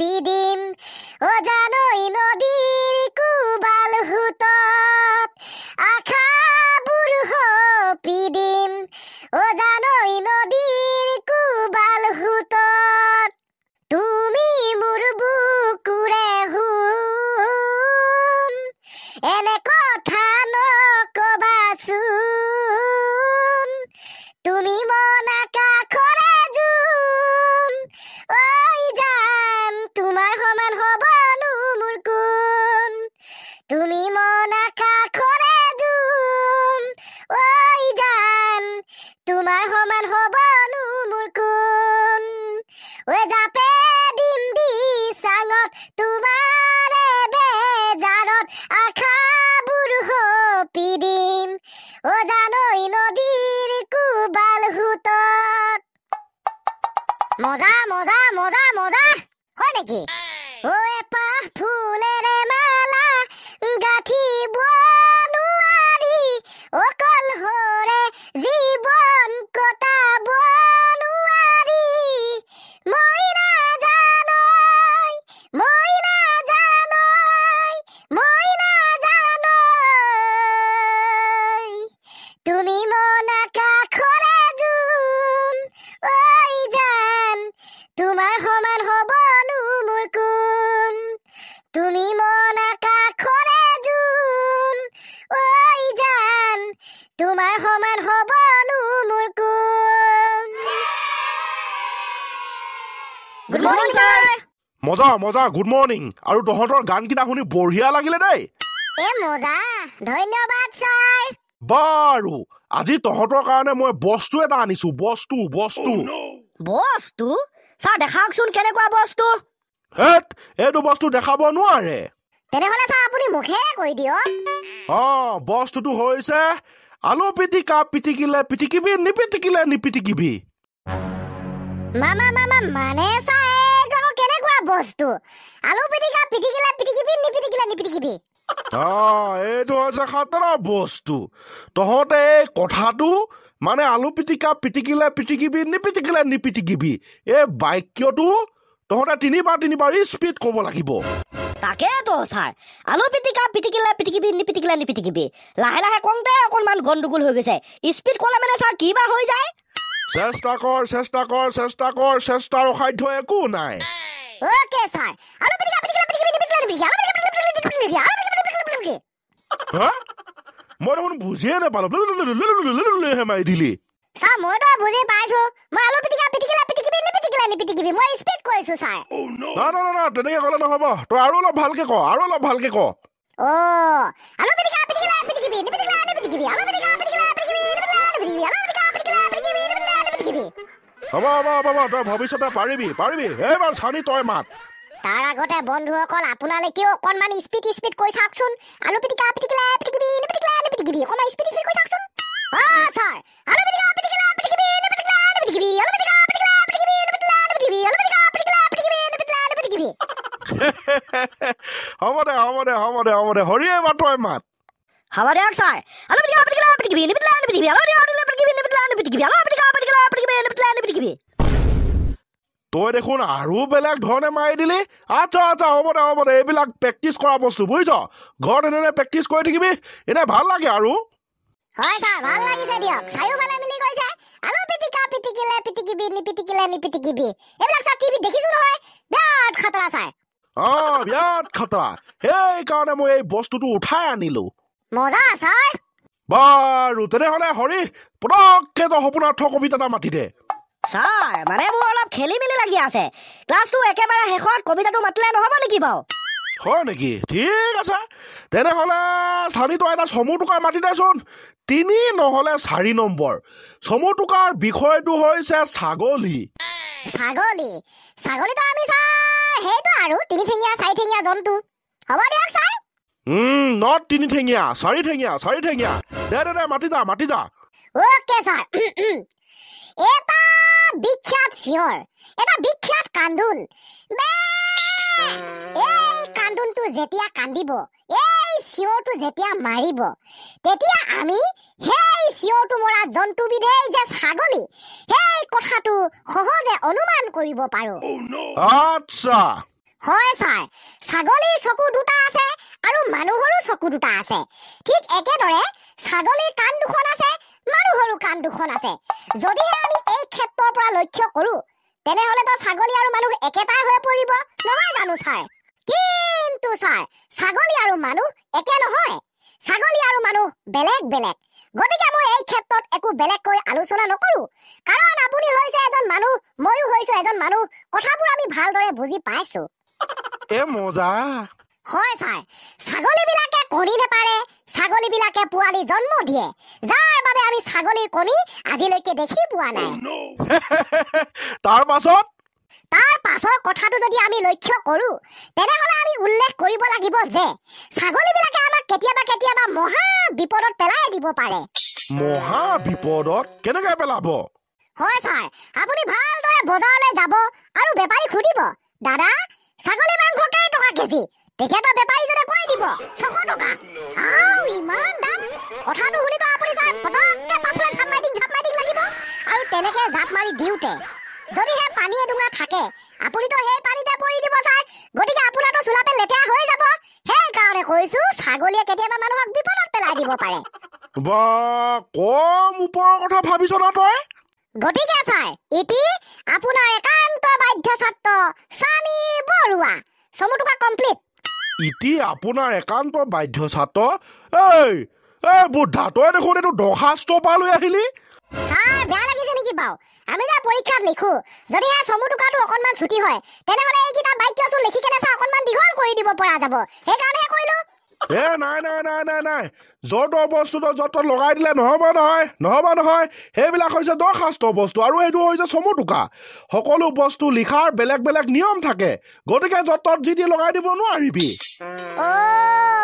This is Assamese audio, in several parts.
গোপি দিম অ জানই নদীৰ কোবাল সুতত আশাবোৰ সপি দিম অ জানই নদীৰ কোবাল সুতত তুমি মোৰ বুকুৰে হ এনেকৈ মজা মজা মজা মজা হয় নেকি ঐ পাহ ফুলেৰে সমান হব মজা মজা গুড মৰ্ণিং আৰু তহঁতৰ গান শুনি বঢ়িয়া লাগিলে দেই মজা ধন্যবাদ ছাৰ বাৰু আজি তহঁতৰ কাৰণে মই বস্তু এটা আনিছো বস্তু বস্তু oh, বস্তু চা দেখাওক চোন কেনেকুৱা বস্তু হেট এইটো বস্তু দেখাব নোৱাৰে তেনেহলে চা আপুনি মুখেৰে কৈ দিয়ক অ বস্তুটো হৈছে আলু পিটিকা পিটিকিলে পিটিকিবি নিপিটিকিলে নিপিটিকিবি মামা মামা মানে চা এইটো কেনেকুৱা বস্তু আলু পিটিকা পিটিকিলে পিটিকিবি নিপিটিকিলে নিপিটিকিবি এইটো হৈছে খাতৰা বস্তু তহঁতে এই কথাটো মানে আলু পিটিকা পিটিকিলে পিটিকিবি নিপিটিকিলে নিপিটিকিবি এই বাক্যটো তহঁতে তিনিবাৰ তিনিবাৰ স্পীড ক'ব লাগিব তাকেতো ছাৰ আলু পিটিকা পিটিকিলে পিটিকিবি নিপিটিকিলে নিপিটিকিবি লাহে লাহে কওঁতে অকণমান গণ্ডগোল হৈ গৈছে স্পীড ক'লে মানে ছাৰ বা হৈ যায় চেষ্টা কৰ চেষ্টা কৰ চেষ্টা কৰ চেষ্টাৰ অসাধ্য একো নাই মই দেখোন বুজিয়ে নাপালো হেমাই দিলি ছাৰ মই বাৰু বুজি পাইছো মই আলু পিটিকা পিটিকিলা পিটিকিবি নিপিটিকিলা নিপিটিকিবি মই স্পীক কৈছো ছাৰ oh, না না তেনেকে ক'লে নহ'ব তই আৰু অলপ ভালকে ক আৰু অলপ ভালকে ক অ আলু পিটিকা পিটিকিলা পিটিকিবি নিপিটিকিলা নিপিটিকিবি আলু পিটিকা পিটিকিলা পিটিকিবি নিপিটিকিলা নিপিটিকিবি আলু পিটিকা পিটিকিলা পিটিকিবি নিপিটিকিলা নিপিটিকিবি হ'ব হ'ব হ'ব তই ভৱিষ্যতে পাৰিবি পাৰিবি এইবাৰ ছানি তই মাত তাৰ আগতে বন্ধুসকল আপোনালোকেও অকণমান স্পীড স্পীড কৈ চাওকচোন আলু পিটিকা পিটিকিলা পিটিকিবি নিপিটিকিলা নিপিটিকিবি অকণমান স্পীড স্পীড কৈ চাওকচোন অঁ ছাৰ আলু পিটিকা পিটিকিলা পিটিকিবি নিপিটিকিলা নিপিটিকিবি আলু পিটিকা পিটিকিলা পিটিকিবি নিপিটিলা নিপিটিকিবি আলু পিটিকা পিটিকিলা পিটিকিবি নিপিটিলা নিপিটিকিবি হ'ব দে হ'ব দে হ'ব দে হ'ব দে হৰিয়ে মাতই মাত হ'ব দিয়ক ছাৰ আলু পিটিকা পিটিকিলা পিটিকিবি নিপিটিলা নিপিটিকিবি আলু পিটিকা পিটিকিলা পিটিকিবি নিপিটিলা নিপিটিকিবি আলু পিটিকা পিটিকিলা পিটিকিবি নিপিটিলা নিপিটিকিবি তই দেখোন আৰু বেলেগ ধৰণে মাৰি দিলি আচ্ছা আচ্ছা হ'ব দে হ'ব দে এইবিলাক প্ৰেক্টিচ কৰা বস্তু বুজিছ ঘৰত এনেদৰে প্ৰেক্টিচ কৰি থাকিবি এনে ভাল লাগে আৰু সেইকাৰণে মই এই বস্তুটো উঠাই আনিলো মজা বাৰু তেনেহলে হৰি পটককে সপোনাৰ্থ কবিতা মাতি দে ছাৰ মানে মোৰ অলপ খেলি মেলি লাগি আছে ক্লাছটো একেবাৰে শেষত কবিতাটো মাতিলে নহ'ব নেকি বাৰু হয় নেকি ঠিক আছে তেনেহ'লে চানি তই এটা চমু টোকা মাতি দেচোন তিনি নহ'লে চাৰি নম্বৰ চমু টোকাৰ বিষয়টো হৈছে ছাগলী ছাগলী ছাগলীটো আমি ছাৰ সেইটো আৰু তিনিঠেঙীয়া চাৰিঠেঙীয়া জন্তু হ'ব দিয়ক ছাৰ উম নট তিনিঠেঙীয়া চাৰিঠেঙীয়া চাৰিঠেঙীয়া দে দে দে মাতি যা মাতি যা অ'কে ছাৰ এটা এটা বিখ্যাত চিঞৰ এটা বিখ্যাত কান্দোন এই কান্দোনটো যেতিয়া কান্দিব এই চিঞৰটো যেতিয়া মাৰিব তেতিয়া আমি সেই চিঞৰটো মৰা জন্তুবিধেই যে ছাগলী সেই কথাটো সহজে অনুমান কৰিব পাৰো oh, আচ্ছা হয় ছাৰ ছাগলীৰ চকু দুটা আছে আৰু মানুহৰো চকু দুটা আছে ঠিক একেদৰে ছাগলীৰ কাণ দুখন আছে মানুহৰো কাণ দুখন আছে যদিহে আমি এই ক্ষেত্ৰৰ পৰা লক্ষ্য কৰোঁ তেনেহ'লে তো ছাগলী আৰু মানুহ একেটাই হৈ পৰিব নহয় জানো ছাৰ কিন্তু ছাৰ ছাগলী আৰু মানুহ একে নহয় ছাগলী আৰু মানুহ বেলেগ বেলেগ গতিকে মই এই ক্ষেত্ৰত একো বেলেগকৈ আলোচনা নকৰো কাৰণ আপুনি হৈছে এজন মানুহ ময়ো হৈছো এজন মানুহ কথাবোৰ আমি ভালদৰে বুজি পাইছো হয় ছাৰ ছাগলীবিলাকে কণী নেপাৰে ছাগলীবিলাকে পোৱালি জন্ম দিয়ে যাৰ বাবে আমি ছাগলীৰ কণী আজিলৈকে দেখি পোৱা নাই oh তাৰ পাছত তাৰ পাছৰ কথাটো যদি আমি লক্ষ্য কৰোঁ তেনেহ'লে আমি উল্লেখ কৰিব লাগিব যে ছাগলীবিলাকে আমাক কেতিয়াবা কেতিয়াবা মহা বিপদত পেলাই দিব পাৰে মহা বিপদত কেনেকৈ পেলাব হয় ছাৰ আপুনি ভালদৰে বজাৰলৈ সেই পানীতে পৰি দিব ছাৰ গতিকে আপোনাৰতো চোলা লেতেৰা হৈ যাব সেইকাৰণে কৈছো ছাগলীয়ে কেতিয়াবা মানুহক বিপদত পেলাই দিব পাৰে কম ওপৰৰ কথা ভাবিছ না তই গতিকে ছাৰ ইতি আপোনাৰ একান্ত বাধ্য ছাত্ৰ চানি বৰুৱা চমু কমপ্লিট ইতি আপোনাৰ একান্ত বাধ্য ছাত্ৰ এই বুদ্ধা তই দেখোন এইটো দৰ্খাস্ত পালৈ আহিলি ছাৰ বেয়া লাগিছে নেকি বাৰু আমি যে পৰীক্ষাত লিখো যদিহে চমু টুকাটো অকণমান ছুটি হয় তেনেহলে এইকেইটা বাক্য চোন লিখি কেনে ছাৰ অকণমান দীঘল কৰি দিব পৰা যাব সেইকাৰণেহে কৰিলো এ নাই নাই নাই নাই নাই য'ত বস্তুটো য'ত ত'ত লগাই দিলে নহ'ব নহয় নহ'ব নহয় সেইবিলাক হৈছে দৰখাস্ত বস্তু আৰু সেইটো হৈছে চমু টোকা সকলো বস্তু লিখাৰ বেলেগ বেলেগ নিয়ম থাকে গতিকে য'ত ত'ত যি দি লগাই দিব নোৱাৰিবি অ'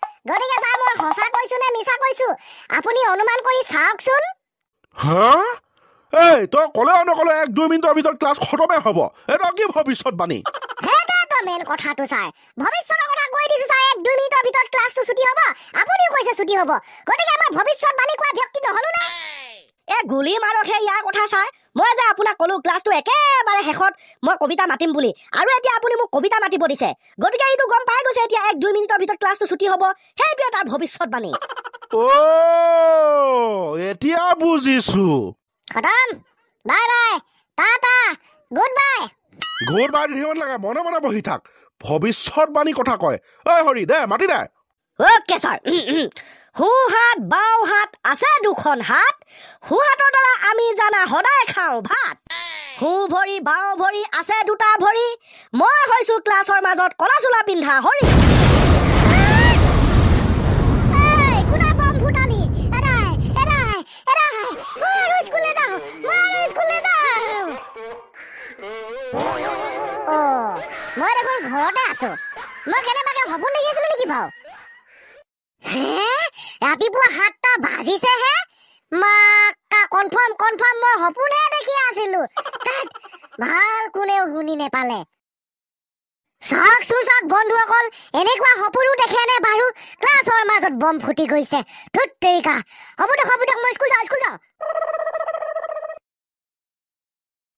গতিকে ছাৰ মই সঁচা কৈছো নে মিছা কৈছো আপুনি অনুমান কৰি চাওকচোন এই তই ক'লে নকলে এক দুই মিনিটৰ ভিতৰত ক্লাছ খতমে হ'ব এইটো কি ভৱিষ্যত বাণী গুলি মাৰকহে ইয়াৰ কথা ছাৰ মই যে আপোনাক ক'লো ক্লাছটো একেবাৰে শেষত মই কবিতা মাতিম বুলি আৰু এতিয়া আপুনি মোক কবিতা মাতিব দিছে গতিকে এইটো গম পাই গৈছে এতিয়া এক দুই মিনিটৰ ভিতৰত ক্লাছটো ছুটি হ'ব সেইটোৱে তাৰ ভৱিষ্যতবাণী অ এতিয়া বুজিছো খতম bye bye tata goodbye goodbye দিহে লাগে মনে মনে বহি থাক ভৱিষ্যতবাণী কথা কয় ঐ হৰি দে মাতি দে অ'কে ছাৰ সোঁহাত বাওঁহাত আছে দুখন হাত সোঁহাতৰ দ্বাৰা আমি জানা সদায় খাওঁ ভাত সোঁ ভৰি বাওঁ ভৰি আছে দুটা ভৰি মই হৈছো ক্লাছৰ মাজত কলা চোলা পিন্ধা হৰি মই দেখোন ঘৰতে আছো মই কেনেবাকে সপোন দেখিছিলো নেকি ভাও হে ৰাতিপুৱা সাতটা বাজিছেহে কনফাৰ্ম কনফাৰ্ম মই সপোনে দেখি আছিলো ভাল কোনেও শুনি নেপালে চাকচোন চাক বন্ধুসকল এনেকুৱা সপোনো দেখেনে বাৰু ক্লাছৰ মাজত বম ফুটি গৈছে ঠুত্ৰিকা হ'ব দিয়ক হ'ব দিয়ক মই স্কুল যাওঁ স্কুল যাওঁ